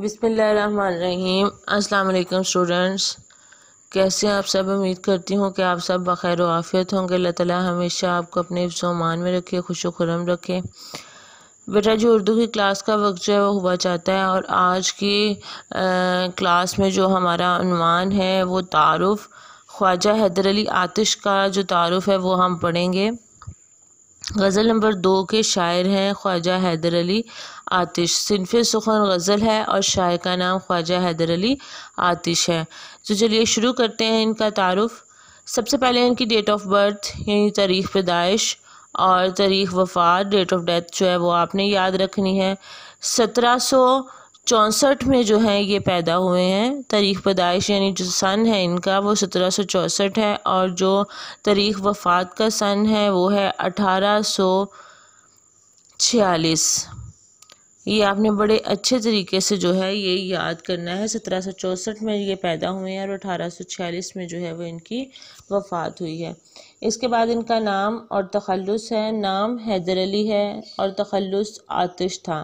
बिसमीम अलकुम स्टूडेंट्स कैसे आप सब उम्मीद करती हूँ कि आप सब बखैर आफ़ियत होंगे अल्लाह ताला हमेशा आपको अपने सामान में रखे खुश खुरम रखे बेटा जो उर्दू की क्लास का वक्त जो है वो हुआ चाहता है और आज की आ, क्लास में जो हमारा अनवान है वो तारफ़ ख्वाजा हैदर अली आतिश का जो तारफ़ है वो हम पढ़ेंगे गज़ल नंबर दो के शायर हैं ख्वाजा हैदर अली आतिश सिनफ सुखन गज़ल है और शायर का नाम ख्वाजा हैदर अली आतिश है तो चलिए शुरू करते हैं इनका तारफ़ सबसे पहले इनकी डेट ऑफ बर्थ यानी तारीख़ पैदाइश और तारीख़ वफ़ात डेट ऑफ डेथ जो है वो आपने याद रखनी है सत्रह सौ चौंसठ में जो है ये पैदा हुए हैं तारीख पैदाइश यानी जो सन है इनका वो सत्रह सौ चौंसठ है और जो तारीख वफ़ात का सन है वो है अठारह सौ छियालीस ये आपने बड़े अच्छे तरीके से जो है ये याद करना है सत्रह सौ चौंसठ में ये पैदा हुए हैं और अठारह सौ छियालीस में जो है वो इनकी वफ़ात हुई है इसके बाद इनका नाम और तखलस है नाम हैदर अली है और तखलस आतिश था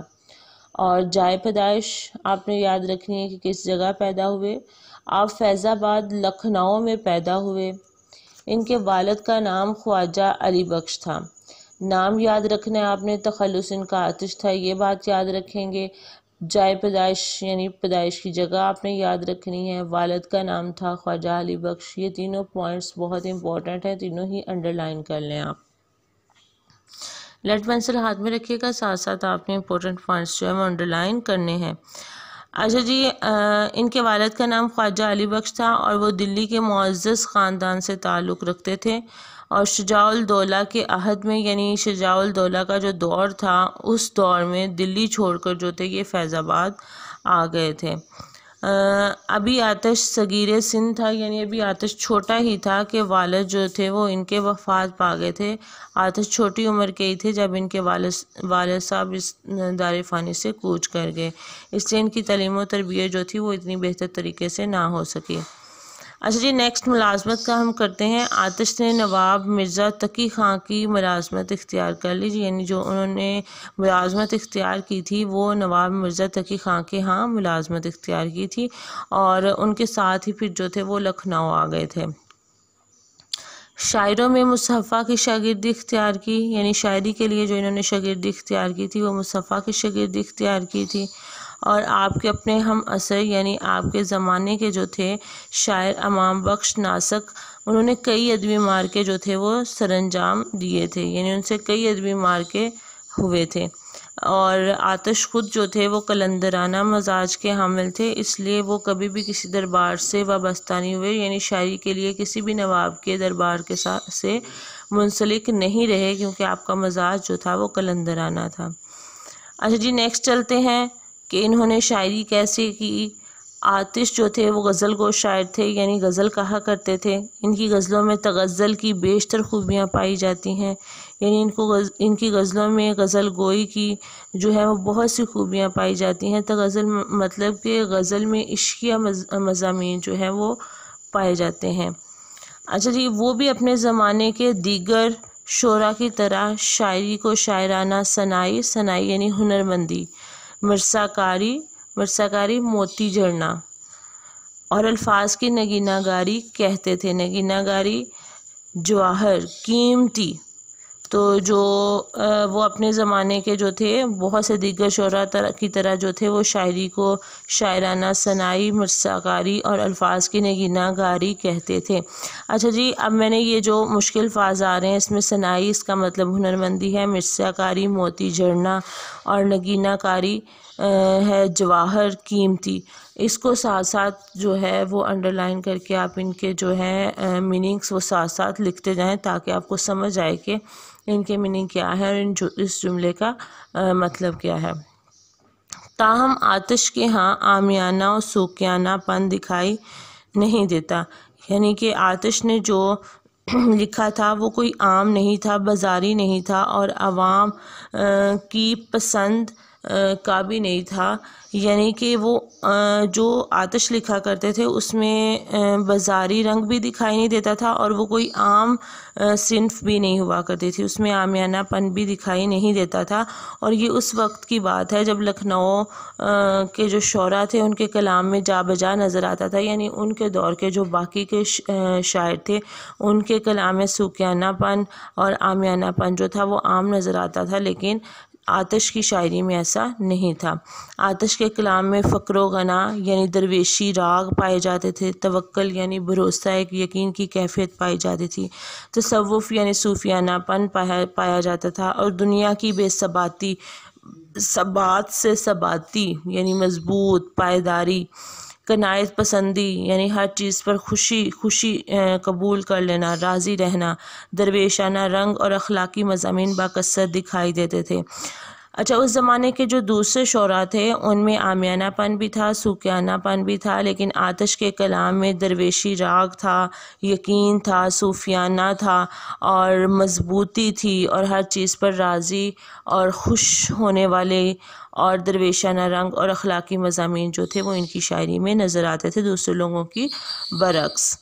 और जाए पैदाइश आपने याद रखनी है कि किस जगह पैदा हुए आप फैज़ाबाद लखनऊ में पैदा हुए इनके वालद का नाम ख्वाजा अली बख्श था नाम याद रखना है आपने तखलस इनका आतिश था ये बात याद रखेंगे जाए पैदाइश यानी पैदाइश की जगह आपने याद रखनी है वालद का नाम था ख्वाजा अली बख्श ये तीनों पॉइंट्स बहुत इंपॉर्टेंट हैं तीनों ही अंडरलाइन कर लें आप लेट पेंसिल हाथ में रखिएगा साथ साथ आपने इंपॉर्टेंट पॉइंट्स जो है वो अंडरलाइन करने हैं अच्छा जी इनके वालद का नाम ख्वाजा अली बख्श था और वो दिल्ली के मुआज़ ख़ानदान से ताल्लुक़ रखते थे और शजाउलदौला के अहद में यानी शजाउलदौला का जो दौर था उस दौर में दिल्ली छोड़कर जो थे ये फैज़ाबाद आ गए थे अभी आतश सगीर सिंध था यानी अभी आतश छोटा ही था कि वालद जो थे वो इनके वफात पा गए थे आतश छोटी उम्र के ही थे जब इनके वाल वाल साहब इस दार फ़ानी से कूच कर गए इसलिए इनकी तलीम व तरबियत जो थी वो इतनी बेहतर तरीके से ना हो सकी अच्छा जी नेक्स्ट मुलाजमत का हम करते हैं आतिश ने नवाब मिर्ज़ा तकी खां की मुलाजमत इख्तियार कर ली जी यानी जो उन्होंने मुलाजमत इख्तियार की थी वो नवाब मिर्ज़ा तकी खां के यहाँ मुलाजमत इख्तियार की थी और उनके साथ ही फिर जो थे वो लखनऊ आ गए थे शायरों में मुसफ़ा की शागिर्दी इख्तियार की यानी शायरी के लिए जो इन्होंने शागिर्दी इख्तियार की थी वो मुसफ़ा की शागिर्दी इख्तियार की थी और आपके अपने हम असर यानी आपके ज़माने के जो थे शायर अमाम बख्श नासक उन्होंने कई अदबी मार के जो थे वो सरंजाम दिए थे यानी उनसे कई अदबी मार के हुए थे और आतश खुद जो थे वो कलंदराना मजाज के हामिल थे इसलिए वो कभी भी किसी दरबार से वाबस्ता नहीं हुए यानी शायरी के लिए किसी भी नवाब के दरबार के साथ से मुंसलिक नहीं रहे क्योंकि आपका मजाज जो था वो कलंदराना था अच्छा जी नेक्स्ट चलते हैं कि इन्होंने शायरी कैसे की आतिश जो थे वो गज़ल को शायर थे यानी गज़ल कहा करते थे इनकी गज़लों में तगज़ल की बेशतर खूबियाँ पाई जाती हैं यानी इनको गज, इनकी गज़लों में गज़ल गोई की जो है वो बहुत सी खूबियाँ पाई जाती हैं तगज़ल मतलब कि गज़ल में इश्किया मज, मजामी जो है वो पाए जाते हैं अच्छा जी वो भी अपने ज़माने के दीगर शरा की तरह शायरी को शायराना सनाई सनाई यानी हुनरमंदी मरसाकारी मरसाकारी मोती झरना और अल्फाज की नगीनागारी कहते थे नगीनागारी जवाहर कीमती तो जो वो अपने ज़माने के जो थे बहुत से दिग्गज शरा तर, की तरह जो थे वो शायरी को शायराना सनाई मरसाकारी और अल्फाज की गारी कहते थे अच्छा जी अब मैंने ये जो मुश्किल अल्फाज आ रहे हैं इसमें सनाई इसका मतलब हुनरमंदी है मरसाकारी मोती झरना और नगीना कारी है जवाहर कीमती इसको साथ साथ जो है वो अंडरलाइन करके आप इनके जो है मीनिंग्स वो साथ साथ लिखते जाएं ताकि आपको समझ आए कि इनके मीनिंग क्या है और इन जु, इस जुमले का आ, मतलब क्या है ताहम आतिश के यहाँ आमियाना और पन दिखाई नहीं देता यानी कि आतिश ने जो लिखा था वो कोई आम नहीं था बाजारी नहीं था और आवाम की पसंद का भी नहीं था यानी कि वो जो आतश लिखा करते थे उसमें बाज़ारी रंग भी दिखाई नहीं देता था और वो कोई आम सिंफ भी नहीं हुआ करती थी उसमें आमियानापन भी दिखाई नहीं देता था और ये उस वक्त की बात है जब लखनऊ के जो शरा थे उनके कलाम में जा बजा नज़र आता था यानी उनके दौर के जो बाकी के शायर थे उनके कलाम में सूखियानापन और आमियानापन जो था वो आम नज़र आता था लेकिन आतश की शायरी में ऐसा नहीं था आतश के कलाम में फ़क्र गना यानी दरवेशी राग पाए जाते थे तवक्ल यानी भरोसा एक यकीन की कैफियत पाई जाती थी तसवुफ़ यानी सूफियानापन पाया पाया जाता था और दुनिया की बेसबाती सबात से सबाती यानी मजबूत पायदारी कनायत पसंदी यानी हर चीज़ पर खुशी खुशी कबूल कर लेना राज़ी रहना दरवेशाना रंग और अखलाकी मजामी बाकसर दिखाई देते थे अच्छा उस ज़माने के जो दूसरे शोरा थे उनमें आमियानापन भी था सूखानापन भी था लेकिन आतश के कलाम में दरवेशी राग था यकीन था सूफियाना था और मजबूती थी और हर चीज़ पर राज़ी और खुश होने वाले और दरवेशाना रंग और अखलाकी मजामी जो थे वो इनकी शायरी में नज़र आते थे दूसरे लोगों की बरक्स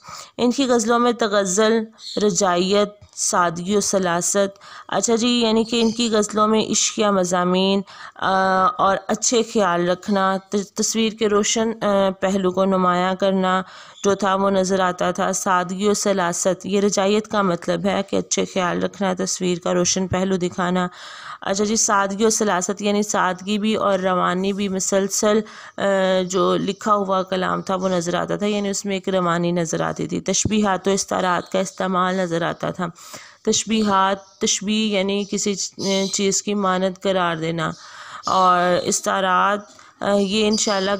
इनकी गज़लों में तगज़ल रजाइत सादगी और सलासत अच्छा जी यानी कि इनकी गज़लों में इश्किया मजामी और अच्छे ख्याल रखना तस्वीर के रोशन पहलू को नुमाया करना जो था वो नज़र आता था सादगी और सलासत ये रजाइत का मतलब है कि अच्छे ख्याल रखना तस्वीर का रोशन पहलू दिखाना अच्छा जी सादगी और सलासत यानी सादगी भी और रवानी भी मसलसल जो लिखा हुआ कलाम था वो नज़र आता था यानी उसमें एक रवानी नज़र आती थी तशबीहात इस इस्तारात का इस्तेमाल नज़र आता था तशबीहात तशबी यानी किसी चीज़ की मानत करार देना और इस्तारात ये इन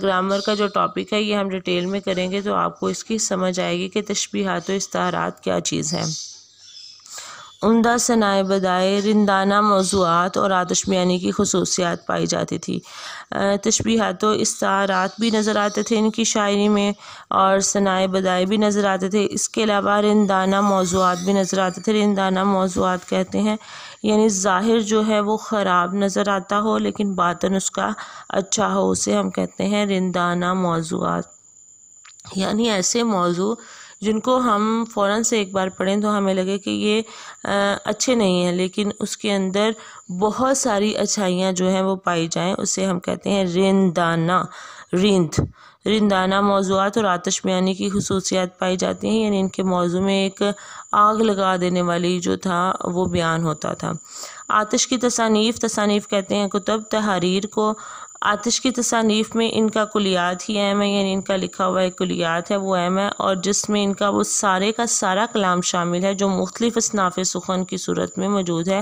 ग्रामर का जो टॉपिक है ये हम डिटेल में करेंगे तो आपको इसकी समझ आएगी कि तशबीहात इस इस्तारात क्या चीज़ है उमदा सनाए बदाए रिंदाना मौजूद और आतिशबाज़ी की खसूसियात पाई जाती थी तशबीहात इस इस्तारात भी नज़र आते थे इनकी शायरी में और बदाए भी नज़र आते थे इसके अलावा रिंदाना मौजूद भी नज़र आते थे रिंदाना मौजूद कहते हैं यानी ज़ाहिर जो है वो ख़राब नज़र आता हो लेकिन बातन उसका अच्छा हो उसे हम कहते हैं रिंदाना मौजूद यानी ऐसे मौजू जिनको हम फ़ौर से एक बार पढ़ें तो हमें लगे कि ये आ, अच्छे नहीं हैं लेकिन उसके अंदर बहुत सारी अच्छाइयाँ जो हैं वो पाई जाएँ उससे हम कहते हैं रिंदाना रिंद रिंदाना मौजूद और आतश बयानी की खसूसियात पाई जाती हैं यानी इनके मौजू में एक आग लगा देने वाली जो था वो बयान होता था आतश की तसानीफ़ तसानीफ़ कहते हैं कुतब तहरीर को आतिश की तसानीफ़ में इनका कुलियात ही अहम है यानी इनका लिखा हुआ एक कुलियात है वो अहम है और जिसमें इनका वो सारे का सारा कलाम शामिल है जो मुख्तलिफ़ असनाफ़ सुखन की सूरत में मौजूद है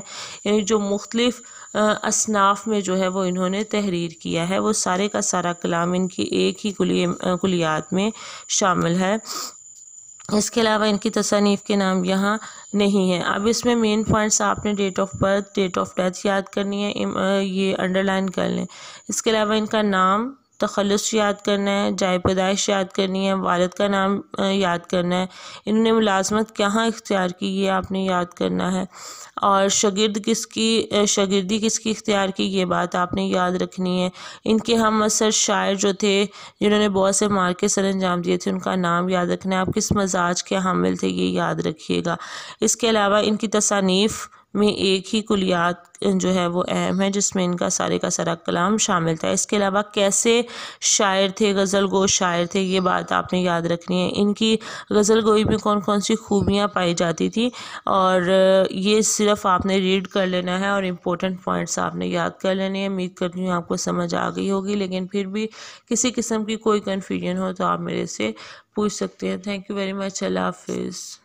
यानी जो मुख्तलिफ़ असनाफ़ में जो है वो इन्होंने तहरीर किया है वो सारे का सारा कलाम इनकी एक ही कुलियात में शामिल है इसके अलावा इनकी तसानीफ़ के नाम यहाँ नहीं है अब इसमें मेन पॉइंट्स आपने date of birth date of death याद करनी है ये अंडरलाइन कर लें इसके अलावा इनका नाम तखलस याद करना है जाए पैदाइश याद करनी है वालद का नाम याद करना है इन्होंने मुलाजमत कहाँ इख्तियार की ये आपने याद करना है और शगिर्द किसकी शगिर्दी किसकी इख्तियार की ये बात आपने याद रखनी है इनके हम असर शायर जो थे जिन्होंने बहुत से मार्के सर अंजाम दिए थे उनका नाम याद रखना है आप किस मजाज के हामिल थे ये याद रखिएगा इसके अलावा इनकी तसानीफ़ में एक ही कुलियात जो है वो अहम है जिसमें इनका सारे का सारा कलाम शामिल था इसके अलावा कैसे शायर थे गज़ल गो शायर थे ये बात आपने याद रखनी है इनकी गज़ल गोई में कौन कौन सी खूबियाँ पाई जाती थी और ये सिर्फ आपने रीड कर लेना है और इम्पोर्टेंट पॉइंट्स आपने याद कर लेने हैं उम्मीद करती हूँ आपको समझ आ गई होगी लेकिन फिर भी किसी किस्म की कोई कन्फ्यूजन हो तो आप मेरे से पूछ सकते हैं थैंक यू वेरी मच अल्लाह हाफिज़